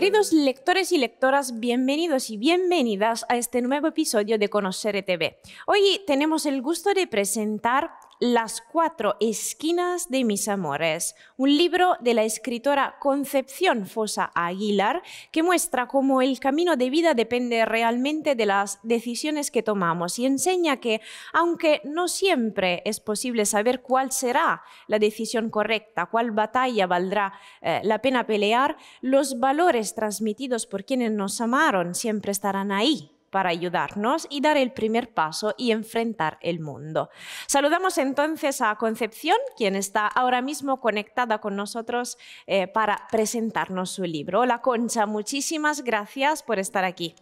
Queridos lectores y lectoras, bienvenidos y bienvenidas a este nuevo episodio de Conocer e TV. Hoy tenemos el gusto de presentar las cuatro esquinas de mis amores, un libro de la escritora Concepción Fosa Aguilar que muestra cómo el camino de vida depende realmente de las decisiones que tomamos y enseña que, aunque no siempre es posible saber cuál será la decisión correcta, cuál batalla valdrá eh, la pena pelear, los valores transmitidos por quienes nos amaron siempre estarán ahí para ayudarnos y dar el primer paso y enfrentar el mundo. Saludamos entonces a Concepción, quien está ahora mismo conectada con nosotros eh, para presentarnos su libro. Hola Concha, muchísimas gracias por estar aquí.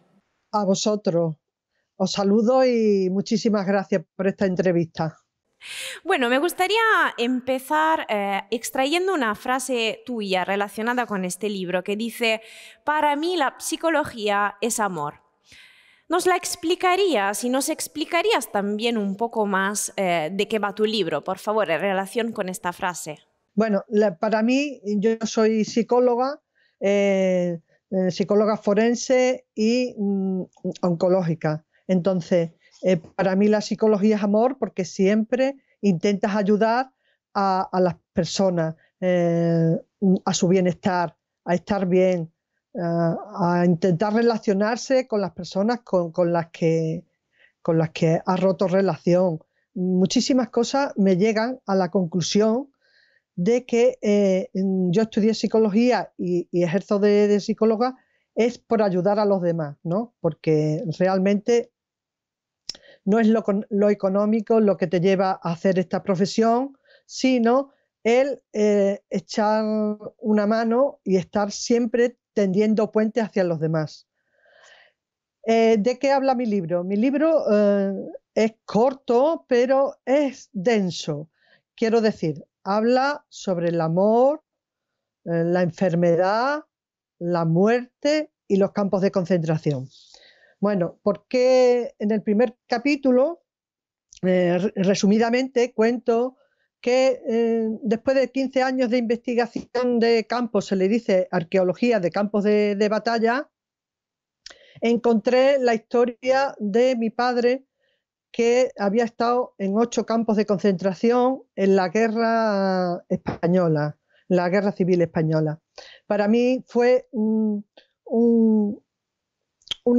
A vosotros. Os saludo y muchísimas gracias por esta entrevista. Bueno, me gustaría empezar eh, extrayendo una frase tuya relacionada con este libro que dice, para mí la psicología es amor nos la explicarías y nos explicarías también un poco más eh, de qué va tu libro, por favor, en relación con esta frase. Bueno, para mí, yo soy psicóloga, eh, eh, psicóloga forense y mm, oncológica. Entonces, para mí la psicología es amor porque siempre intentas ayudar a, a las personas, a su bienestar, a estar bien, eh, a intentar relacionarse con las personas con, las que, con las que ha roto relación. Muchísimas cosas me llegan a la conclusión de que eh, yo estudié psicología y, ejerzo de, psicóloga es por ayudar a los demás, ¿no? Porque realmente no es lo, económico lo que te lleva a hacer esta profesión, sino el eh, echar una mano y estar siempre tendiendo puentes hacia los demás. Eh, ¿De qué habla mi libro? Mi libro eh, es corto, pero es denso. Quiero decir, habla sobre el amor, eh, la enfermedad, la muerte y los campos de concentración. Bueno, porque en el primer capítulo, resumidamente, cuento que eh, después de 15 años de investigación de campos, se le dice arqueología de campos de, batalla, encontré la historia de mi padre que había estado en ocho campos de concentración en la guerra española, la guerra civil española. Para mí fue un,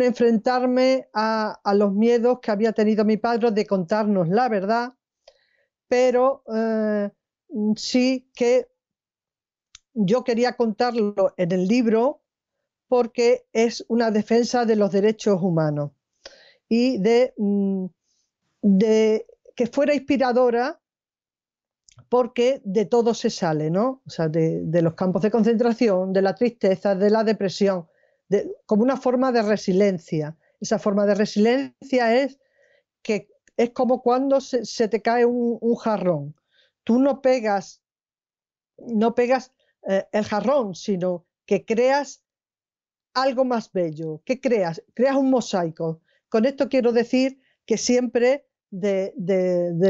enfrentarme a los miedos que había tenido mi padre de contarnos la verdad pero eh, mm, sí que yo quería contarlo en el libro porque es una defensa de los derechos humanos y de, mm, que fuera inspiradora porque de todo se sale, ¿no? O sea, de, los campos de concentración, de la tristeza, de la depresión, como una forma de resiliencia. Esa forma de resiliencia es que es como cuando se, te cae un, jarrón. Tú no pegas, no pegas eh, el jarrón, sino que creas algo más bello. ¿Qué creas? Creas un mosaico. Con esto quiero decir que siempre de,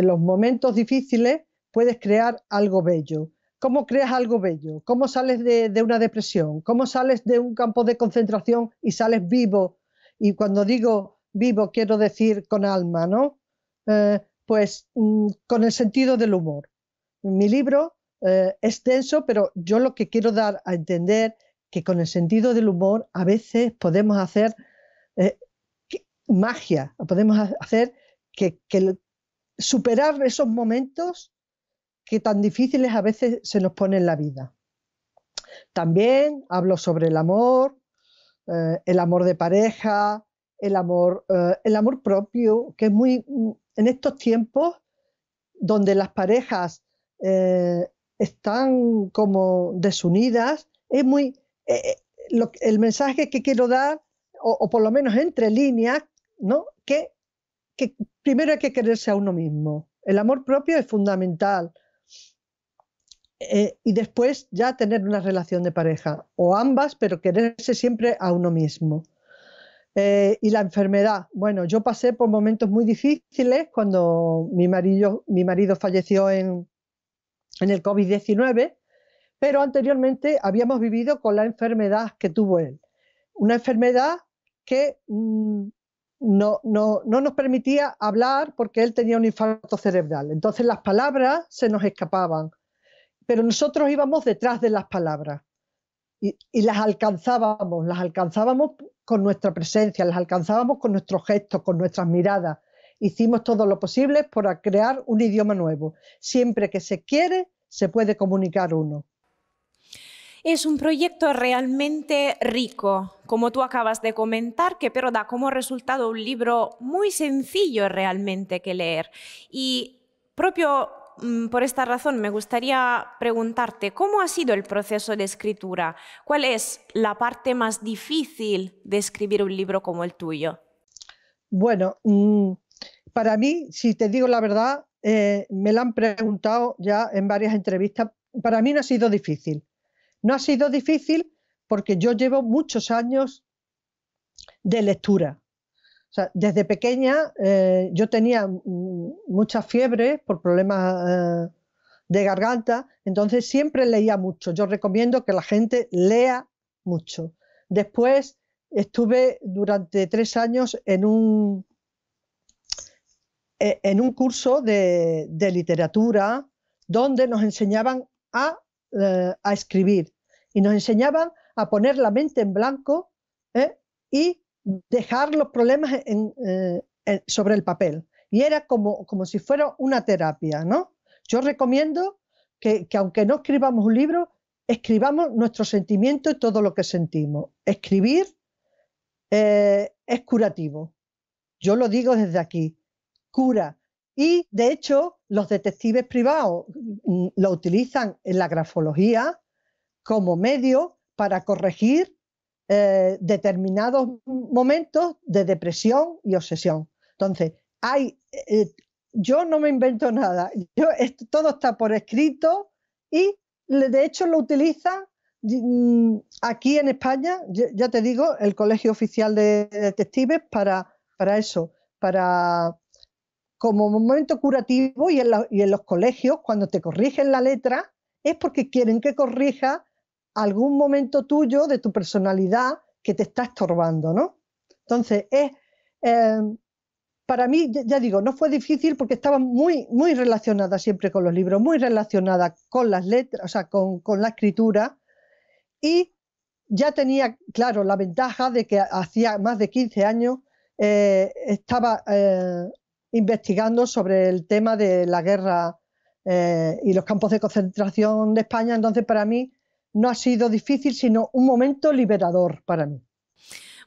los momentos difíciles puedes crear algo bello. ¿Cómo creas algo bello? ¿Cómo sales de, de, una depresión? ¿Cómo sales de un campo de concentración y sales vivo? Y cuando digo vivo quiero decir con alma, ¿no? Eh, pues mm, con el sentido del humor. Mi libro eh, es denso, pero yo lo que quiero dar a entender que con el sentido del humor a veces podemos hacer eh, magia, podemos hacer que, superar esos momentos que tan difíciles a veces se nos pone en la vida. También hablo sobre el amor, el amor de pareja, el amor, el amor propio, que es muy mm, en estos tiempos donde las parejas eh, están como desunidas, es muy eh, eh, el mensaje que quiero dar, o, por lo menos entre líneas, ¿no? Que, primero hay que quererse a uno mismo. El amor propio es fundamental. y después ya tener una relación de pareja, o ambas, pero quererse siempre a uno mismo. Eh, y la enfermedad. Bueno, yo pasé por momentos muy difíciles cuando mi marido, mi marido falleció en, el COVID-19, pero anteriormente habíamos vivido con la enfermedad que tuvo él. Una enfermedad que mm, no nos permitía hablar porque él tenía un infarto cerebral. Entonces las palabras se nos escapaban, pero nosotros íbamos detrás de las palabras y, las alcanzábamos, las alcanzábamos con nuestra presencia, las alcanzábamos con nuestros gestos, con nuestras miradas. Hicimos todo lo posible para crear un idioma nuevo. Siempre que se quiere, se puede comunicar uno. Es un proyecto realmente rico, como tú acabas de comentar, que pero da como resultado un libro muy sencillo realmente que leer. Y propio Mm, por esta razón me gustaría preguntarte, ¿cómo ha sido el proceso de escritura? ¿Cuál es la parte más difícil de escribir un libro como el tuyo? Bueno, mm, para mí, si te digo la verdad, eh, me la han preguntado ya en varias entrevistas, para mí no ha sido difícil. No ha sido difícil porque yo llevo muchos años de lectura desde pequeña eh, yo tenía mucha fiebre por problemas eh, de garganta, entonces siempre leía mucho. Yo recomiendo que la gente lea mucho. Después estuve durante tres años en un, e, en un curso de, literatura donde nos enseñaban eh, a, escribir y nos enseñaban a poner la mente en blanco y dejar los problemas eh, sobre el papel. Y era como, como si fuera una terapia, ¿no? Yo recomiendo que, aunque no escribamos un libro, escribamos nuestro sentimiento y todo lo que sentimos. Escribir eh, es curativo. Yo lo digo desde aquí, cura. Y de hecho, los detectives privados mm, lo utilizan en la grafología como medio para corregir eh, determinados momentos de depresión y obsesión. Entonces, hay, eh, yo no me invento nada, todo está por escrito y de hecho lo utiliza mm, aquí en España, ya te digo, el Colegio Oficial de Detectives para, para eso, para como momento curativo y en, y en los colegios, cuando te corrigen la letra, es porque quieren que corrija algún momento tuyo, de tu personalidad, que te está estorbando, ¿no? Entonces, es, em, para mí, ya digo, no fue difícil porque estaba muy, muy relacionada siempre con los libros, muy relacionada con las letras, o sea, con, la escritura, y ya tenía, claro, la ventaja de que hacía más de 15 años eh, estaba eh, investigando sobre el tema de la guerra eh, y los campos de concentración de España, entonces para mí no ha sido difícil, sino un momento liberador para mí.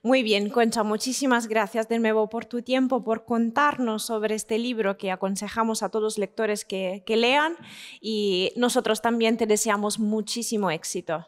Muy bien, Concha, muchísimas gracias de nuevo por tu tiempo, por contarnos sobre este libro que aconsejamos a todos los lectores que, lean y nosotros también te deseamos muchísimo éxito.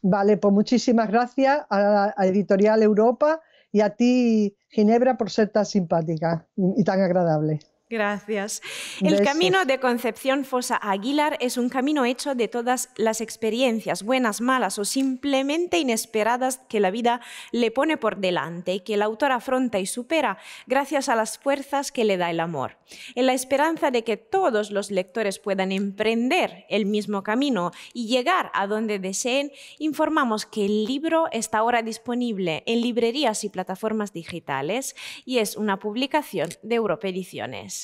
Vale, pues muchísimas gracias a, Editorial Europa y a ti, Ginebra, por ser tan simpática y tan agradable. Gracias. El camino de Concepción Fosa Aguilar es un camino hecho de todas las experiencias, buenas, malas o simplemente inesperadas que la vida le pone por delante y que el autor afronta y supera gracias a las fuerzas que le da el amor. En la esperanza de que todos los lectores puedan emprender el mismo camino y llegar a donde deseen, informamos que el libro está ahora disponible en librerías y plataformas digitales y es una publicación de Europa Ediciones.